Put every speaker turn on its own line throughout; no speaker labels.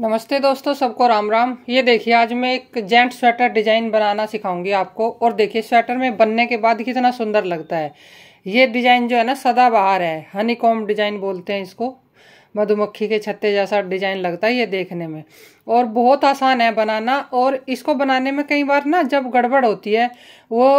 नमस्ते दोस्तों सबको राम राम ये देखिए आज मैं एक जेंट स्वेटर डिजाइन बनाना सिखाऊंगी आपको और देखिए स्वेटर में बनने के बाद कितना सुंदर लगता है ये डिजाइन जो है ना सदाबहार है हनी कॉम डिजाइन बोलते हैं इसको मधुमक्खी के छत्ते जैसा डिजाइन लगता है ये देखने में और बहुत आसान है बनाना और इसको बनाने में कई बार ना जब गड़बड़ होती है वो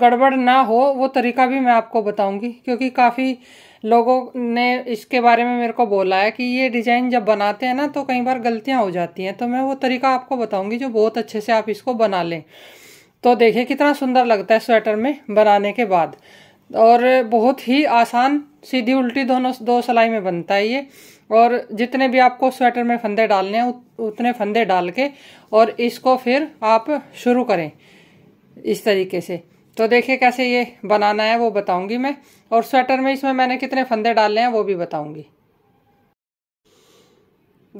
गड़बड़ ना हो वो तरीका भी मैं आपको बताऊंगी क्योंकि काफ़ी लोगों ने इसके बारे में मेरे को बोला है कि ये डिज़ाइन जब बनाते हैं ना तो कई बार गलतियाँ हो जाती हैं तो मैं वो तरीका आपको बताऊँगी जो बहुत अच्छे से आप इसको बना लें तो देखिए कितना सुंदर लगता है स्वेटर में बनाने के बाद और बहुत ही आसान सीधी उल्टी दोनों दो सिलाई में बनता है ये और जितने भी आपको स्वेटर में फंदे डालने हैं उतने फंदे डाल के और इसको फिर आप शुरू करें इस तरीके से तो देखिए कैसे ये बनाना है वो बताऊंगी मैं और स्वेटर में इसमें मैंने कितने फंदे डालने हैं वो भी बताऊंगी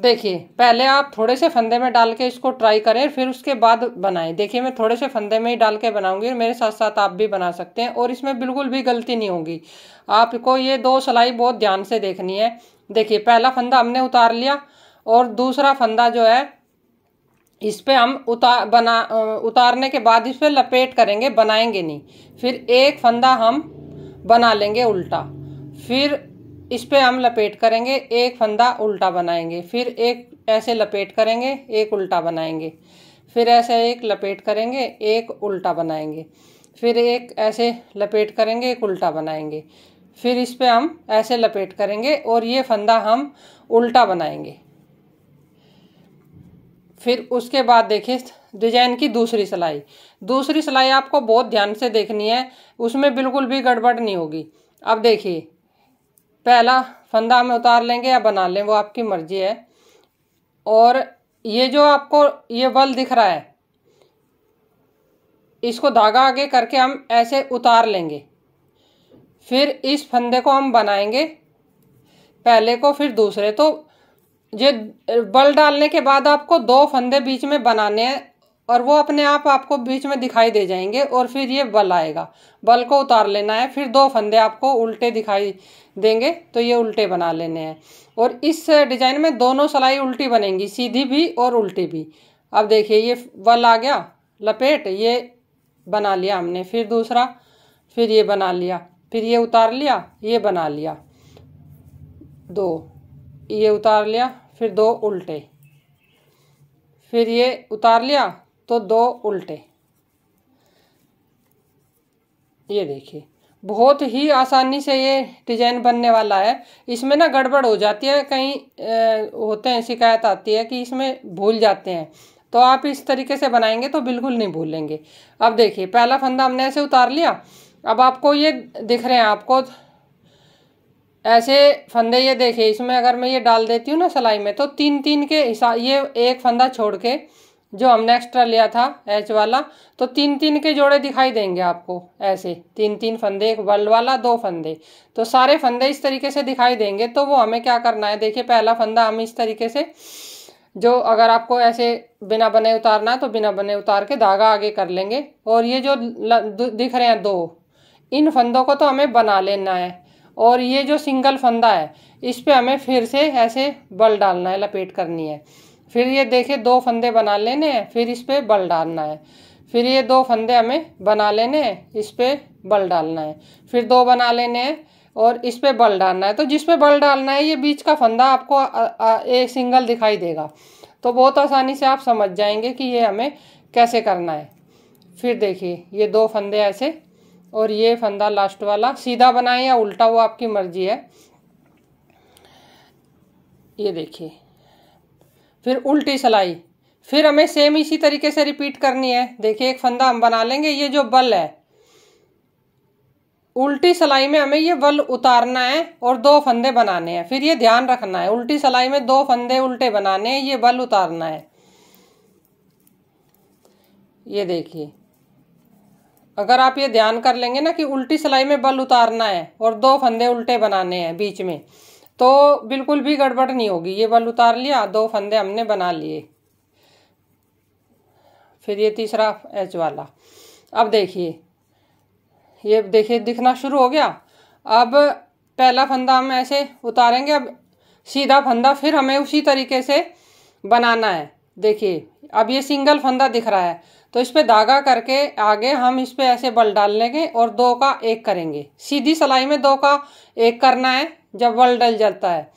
देखिए पहले आप थोड़े से फंदे में डाल के इसको ट्राई करें फिर उसके बाद बनाएं देखिए मैं थोड़े से फंदे में ही डाल के बनाऊंगी और मेरे साथ साथ आप भी बना सकते हैं और इसमें बिल्कुल भी गलती नहीं होगी आपको ये दो सिलाई बहुत ध्यान से देखनी है देखिए पहला फंदा हमने उतार लिया और दूसरा फंदा जो है इस पर हम उतार बना उतारने के बाद इस पर लपेट करेंगे बनाएंगे नहीं फिर एक फंदा हम बना लेंगे उल्टा फिर इस पर हम लपेट करेंगे एक फंदा उल्टा बनाएंगे फिर एक ऐसे लपेट करेंगे एक उल्टा बनाएंगे फिर ऐसे एक लपेट करेंगे एक उल्टा बनाएंगे फिर एक ऐसे लपेट करेंगे एक उल्टा बनाएंगे फिर इस पर हम ऐसे लपेट करेंगे और ये फंदा हम उल्टा बनाएंगे फिर उसके बाद देखिए डिजाइन की दूसरी सिलाई दूसरी सिलाई आपको बहुत ध्यान से देखनी है उसमें बिल्कुल भी गड़बड़ नहीं होगी अब देखिए पहला फंदा हमें उतार लेंगे या बना लें वो आपकी मर्जी है और ये जो आपको ये बल दिख रहा है इसको धागा आगे करके हम ऐसे उतार लेंगे फिर इस फंदे को हम बनाएंगे पहले को फिर दूसरे तो ये बल डालने के बाद आपको दो फंदे बीच में बनाने हैं और वो अपने आप आपको बीच में दिखाई दे जाएंगे और फिर ये बल आएगा बल को उतार लेना है फिर दो फंदे आपको उल्टे दिखाई देंगे तो ये उल्टे बना लेने हैं और इस डिजाइन में दोनों सिलाई उल्टी बनेंगी सीधी भी और उल्टी भी अब देखिए ये बल आ गया लपेट ये बना लिया हमने फिर दूसरा फिर ये बना लिया फिर ये उतार लिया ये बना लिया दो ये उतार लिया फिर दो उल्टे फिर ये उतार लिया तो दो उल्टे ये देखिए बहुत ही आसानी से ये डिजाइन बनने वाला है इसमें ना गड़बड़ हो जाती है कहीं होते हैं शिकायत आती है कि इसमें भूल जाते हैं तो आप इस तरीके से बनाएंगे तो बिल्कुल नहीं भूलेंगे अब देखिए पहला फंदा हमने ऐसे उतार लिया अब आपको ये दिख रहे हैं आपको ऐसे फंदे ये देखिए इसमें अगर मैं ये डाल देती हूँ ना सिलाई में तो तीन तीन के हिसाब ये एक फंदा छोड़ के जो हमने एक्स्ट्रा लिया था एच वाला तो तीन तीन के जोड़े दिखाई देंगे आपको ऐसे तीन तीन फंदे एक बल वाला दो फंदे तो सारे फंदे इस तरीके से दिखाई देंगे तो वो हमें क्या करना है देखिए पहला फंदा हम इस तरीके से जो अगर आपको ऐसे बिना बने उतारना है तो बिना बने उतार के धागा आगे कर लेंगे और ये जो दिख रहे हैं दो इन फंदों को तो हमें बना लेना है और ये जो सिंगल फंदा है इस पर हमें फिर से ऐसे बल डालना है लपेट करनी है फिर ये देखिए दो फंदे बना लेने हैं फिर इस पर बल डालना है फिर ये दो फंदे हमें बना लेने हैं इस पर बल डालना है फिर दो बना लेने हैं और इस पर बल डालना है तो जिस पे बल डालना है ये बीच का फंदा आपको एक सिंगल दिखाई देगा तो बहुत आसानी से आप समझ जाएंगे कि ये हमें कैसे करना है फिर देखिए ये दो फंदे ऐसे और ये फंदा लास्ट वाला सीधा बनाए या उल्टा वो आपकी मर्जी है ये देखिए फिर उल्टी सलाई फिर हमें सेम इसी तरीके से रिपीट करनी है देखिए एक फंदा हम बना लेंगे ये जो बल है उल्टी सलाई में हमें ये बल उतारना है और दो फंदे बनाने हैं फिर ये ध्यान रखना है उल्टी सलाई में दो फंदे उल्टे बनाने हैं ये बल उतारना है ये देखिए अगर आप ये ध्यान कर लेंगे ना कि उल्टी सिलाई में बल उतारना है और दो फंदे उल्टे बनाने हैं बीच में तो बिल्कुल भी गड़बड़ नहीं होगी ये बल उतार लिया दो फंदे हमने बना लिए फिर ये तीसरा एच वाला अब देखिए ये देखिए दिखना शुरू हो गया अब पहला फंदा हम ऐसे उतारेंगे अब सीधा फंदा फिर हमें उसी तरीके से बनाना है देखिए अब ये सिंगल फंदा दिख रहा है तो इस पर धागा करके आगे हम इस पर ऐसे बल डाल लेंगे और दो का एक करेंगे सीधी सिलाई में दो का एक करना है जब बल डल जाता है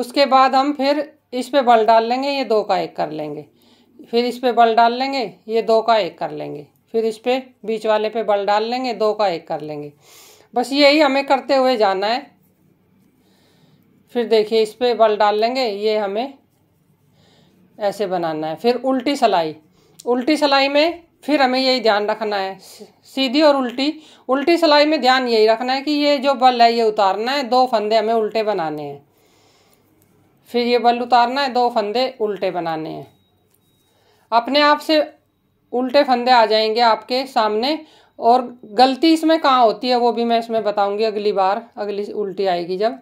उसके बाद हम फिर इस पर बल डाल लेंगे ये दो का एक कर लेंगे फिर इस पर बल डाल लेंगे ये दो का एक कर लेंगे फिर इस पर बीच वाले पे बल डाल लेंगे दो का एक कर लेंगे बस यही हमें करते हुए जाना है फिर देखिए इस पर बल डाल लेंगे ये हमें ऐसे बनाना है फिर उल्टी सलाई उल्टी सिलाई में फिर हमें यही ध्यान रखना है सीधी और उल्टी उल्टी सिलाई में ध्यान यही रखना है कि ये जो बल है ये उतारना है दो फंदे हमें उल्टे बनाने हैं फिर ये बल उतारना है दो फंदे उल्टे बनाने हैं अपने आप से उल्टे फंदे आ जाएंगे आपके सामने और गलती इसमें कहाँ होती है वो भी मैं इसमें बताऊंगी अगली बार अगली उल्टी आएगी जब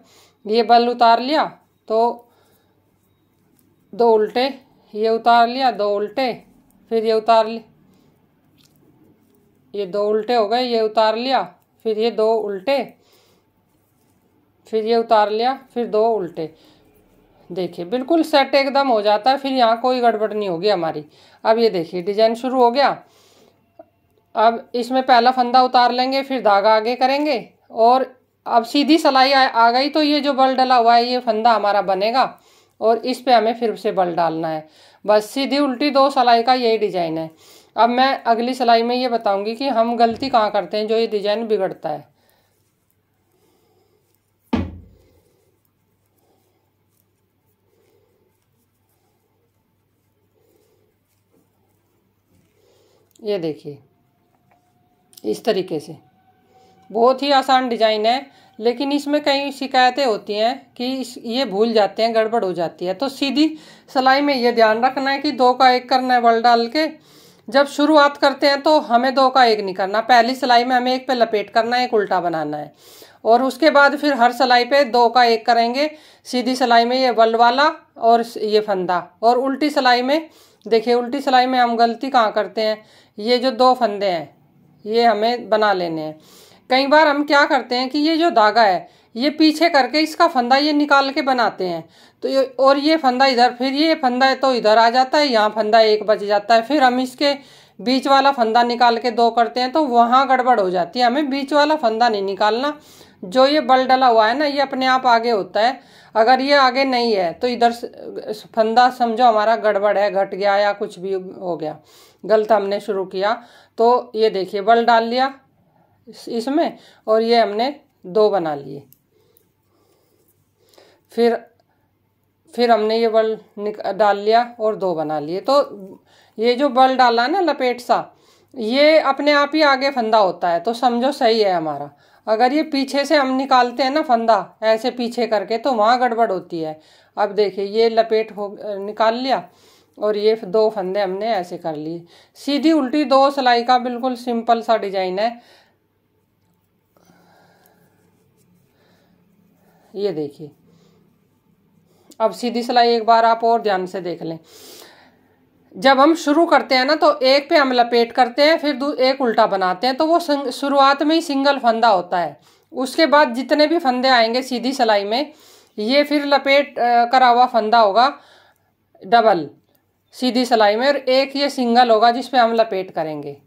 ये बल उतार लिया तो दो उल्टे ये उतार लिया दो उल्टे फिर ये उतार ली ये दो उल्टे हो गए ये उतार लिया फिर ये दो उल्टे फिर ये उतार लिया फिर दो उल्टे देखिए बिल्कुल सेट एकदम हो जाता है फिर यहाँ कोई गड़बड़ नहीं होगी हमारी अब ये देखिए डिजाइन शुरू हो गया अब इसमें पहला फंदा उतार लेंगे फिर धागा आगे करेंगे और अब सीधी सलाई आ, गई तो ये जो बल डला हुआ है ये फंदा हमारा बनेगा और इस पर हमें फिर से बल डालना है बस सीधी उल्टी दो सिलाई का यही डिजाइन है अब मैं अगली सिलाई में ये बताऊंगी कि हम गलती कहाँ करते हैं जो ये डिजाइन बिगड़ता है ये देखिए इस तरीके से बहुत ही आसान डिजाइन है लेकिन इसमें कई शिकायतें होती हैं कि ये भूल जाते हैं गड़बड़ हो जाती है तो सीधी सिलाई में ये ध्यान रखना है कि दो का एक करना है बल डाल के जब शुरुआत करते हैं तो हमें दो का एक नहीं करना पहली सिलाई में हमें एक पे लपेट करना है एक उल्टा बनाना है और उसके बाद फिर हर सिलाई पे दो का एक करेंगे सीधी सिलाई में ये बल वाला और ये फंदा और उल्टी सिलाई में देखिए उल्टी सिलाई में हम गलती कहाँ करते हैं ये जो दो फंदे हैं ये हमें बना लेने हैं कई बार हम क्या करते हैं कि ये जो धागा है ये पीछे करके इसका फंदा ये निकाल के बनाते हैं तो ये और ये फंदा इधर फिर ये फंदा है तो इधर आ जाता है यहाँ फंदा एक बच जाता है फिर हम इसके बीच वाला फंदा निकाल के दो करते हैं तो वहाँ गड़बड़ हो जाती है हमें बीच वाला फंदा नहीं निकालना जो ये बल डला हुआ है ना ये अपने आप आगे होता है अगर ये आगे नहीं है तो इधर फंदा समझो हमारा गड़बड़ है घट गया या कुछ भी हो गया गलत हमने शुरू किया तो ये देखिए बल डाल लिया इसमें और ये हमने दो बना लिए फिर फिर हमने ये बल डाल लिया और दो बना लिए तो ये जो बल डाला ना लपेट सा ये अपने आप ही आगे फंदा होता है तो समझो सही है हमारा अगर ये पीछे से हम निकालते हैं ना फंदा ऐसे पीछे करके तो वहाँ गड़बड़ होती है अब देखिए ये लपेट हो निकाल लिया और ये दो फंदे हमने ऐसे कर लिए सीधी उल्टी दो सिलाई का बिल्कुल सिंपल सा डिजाइन है ये देखिए अब सीधी सिलाई एक बार आप और ध्यान से देख लें जब हम शुरू करते हैं ना तो एक पे हम लपेट करते हैं फिर एक उल्टा बनाते हैं तो वो शुरुआत में ही सिंगल फंदा होता है उसके बाद जितने भी फंदे आएंगे सीधी सिलाई में ये फिर लपेट करा हुआ फंदा होगा डबल सीधी सिलाई में और एक ये सिंगल होगा जिस पे हम लपेट करेंगे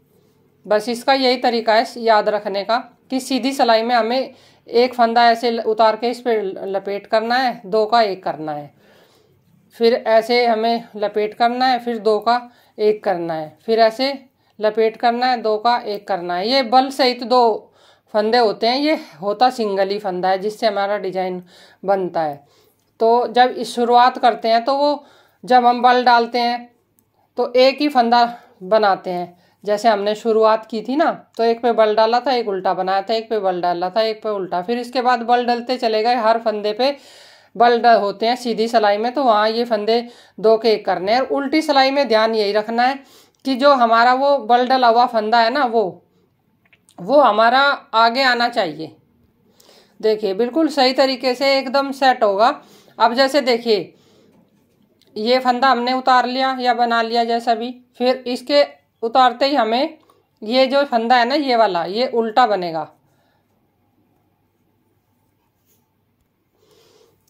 बस इसका यही तरीका है याद रखने का कि सीधी सिलाई में हमें एक फंदा ऐसे उतार के इस पर लपेट करना है दो का एक करना है फिर ऐसे हमें लपेट करना है फिर दो का एक करना है फिर ऐसे लपेट करना है दो का एक करना है ये बल सहित दो फंदे होते हैं ये होता सिंगल ही फंदा है जिससे हमारा डिजाइन बनता है तो जब इस शुरुआत करते हैं तो वो जब हम बल डालते हैं तो एक ही फंदा बनाते हैं जैसे हमने शुरुआत की थी ना तो एक पे बल डाला था एक उल्टा बनाया था एक पे बल डाला था एक पे उल्टा फिर इसके बाद बल डलते चले गए हर फंदे पे बल होते हैं सीधी सिलाई में तो वहाँ ये फंदे दो के एक करने हैं उल्टी सिलाई में ध्यान यही रखना है कि जो हमारा वो बल डला हुआ फंदा है ना वो वो हमारा आगे आना चाहिए देखिए बिल्कुल सही तरीके से एकदम सेट होगा अब जैसे देखिए ये फंदा हमने उतार लिया या बना लिया जैसा भी फिर इसके उतारते ही हमें ये जो फंदा है ना ये वाला ये उल्टा बनेगा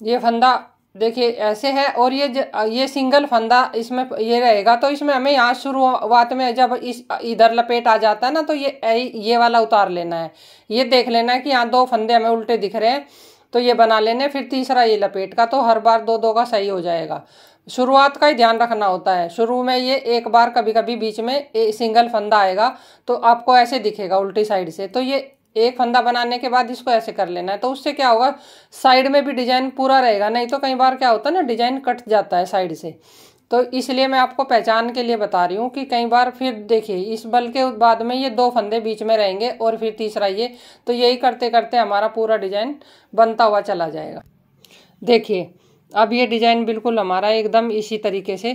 ये फंदा देखिए ऐसे है और ये ये सिंगल फंदा इसमें ये रहेगा तो इसमें हमें यहाँ शुरुआत में जब इस इधर लपेट आ जाता है ना तो ये ये वाला उतार लेना है ये देख लेना है कि यहाँ दो फंदे हमें उल्टे दिख रहे हैं तो ये बना लेने फिर तीसरा ये लपेट का तो हर बार दो दो का सही हो जाएगा शुरुआत का ही ध्यान रखना होता है शुरू में ये एक बार कभी कभी बीच में ए, सिंगल फंदा आएगा तो आपको ऐसे दिखेगा उल्टी साइड से तो ये एक फंदा बनाने के बाद इसको ऐसे कर लेना है तो उससे क्या होगा साइड में भी डिजाइन पूरा रहेगा नहीं तो कई बार क्या होता है ना डिजाइन कट जाता है साइड से तो इसलिए मैं आपको पहचान के लिए बता रही हूँ कि कई बार फिर देखिए इस बल के बाद में ये दो फंदे बीच में रहेंगे और फिर तीसरा ये तो यही करते करते हमारा पूरा डिजाइन बनता हुआ चला जाएगा देखिए अब ये डिजाइन बिल्कुल हमारा एकदम इसी तरीके से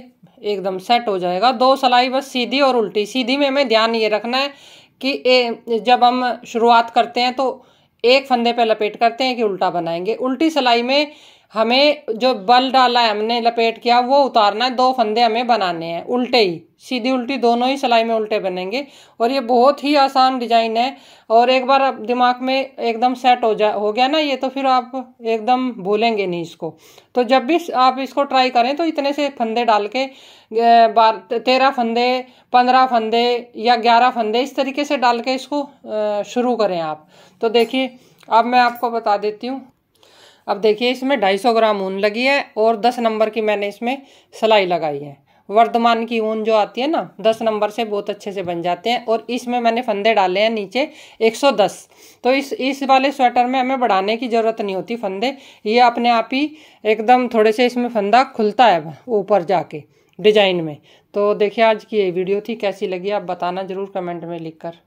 एकदम सेट हो जाएगा दो सलाई बस सीधी और उल्टी सीधी में हमें ध्यान ये रखना है कि ए, जब हम शुरुआत करते हैं तो एक फंदे पे लपेट करते हैं कि उल्टा बनाएंगे उल्टी सिलाई में हमें जो बल डाला है हमने लपेट किया वो उतारना है दो फंदे हमें बनाने हैं उल्टे ही सीधी उल्टी दोनों ही सिलाई में उल्टे बनेंगे और ये बहुत ही आसान डिजाइन है और एक बार आप दिमाग में एकदम सेट हो जा हो गया ना ये तो फिर आप एकदम भूलेंगे नहीं इसको तो जब भी आप इसको ट्राई करें तो इतने से फंदे डाल के बार तेरह फंदे पंद्रह फंदे या ग्यारह फंदे इस तरीके से डाल के इसको शुरू करें आप तो देखिए अब मैं आपको बता देती हूँ अब देखिए इसमें 250 ग्राम ऊन लगी है और 10 नंबर की मैंने इसमें सिलाई लगाई है वर्धमान की ऊन जो आती है ना दस नंबर से बहुत अच्छे से बन जाते हैं और इसमें मैंने फंदे डाले हैं नीचे एक सौ दस तो इस इस वाले स्वेटर में हमें बढ़ाने की ज़रूरत नहीं होती फंदे ये अपने आप ही एकदम थोड़े से इसमें फंदा खुलता है ऊपर जाके डिजाइन में तो देखिए आज की ये वीडियो थी कैसी लगी आप बताना ज़रूर कमेंट में लिख कर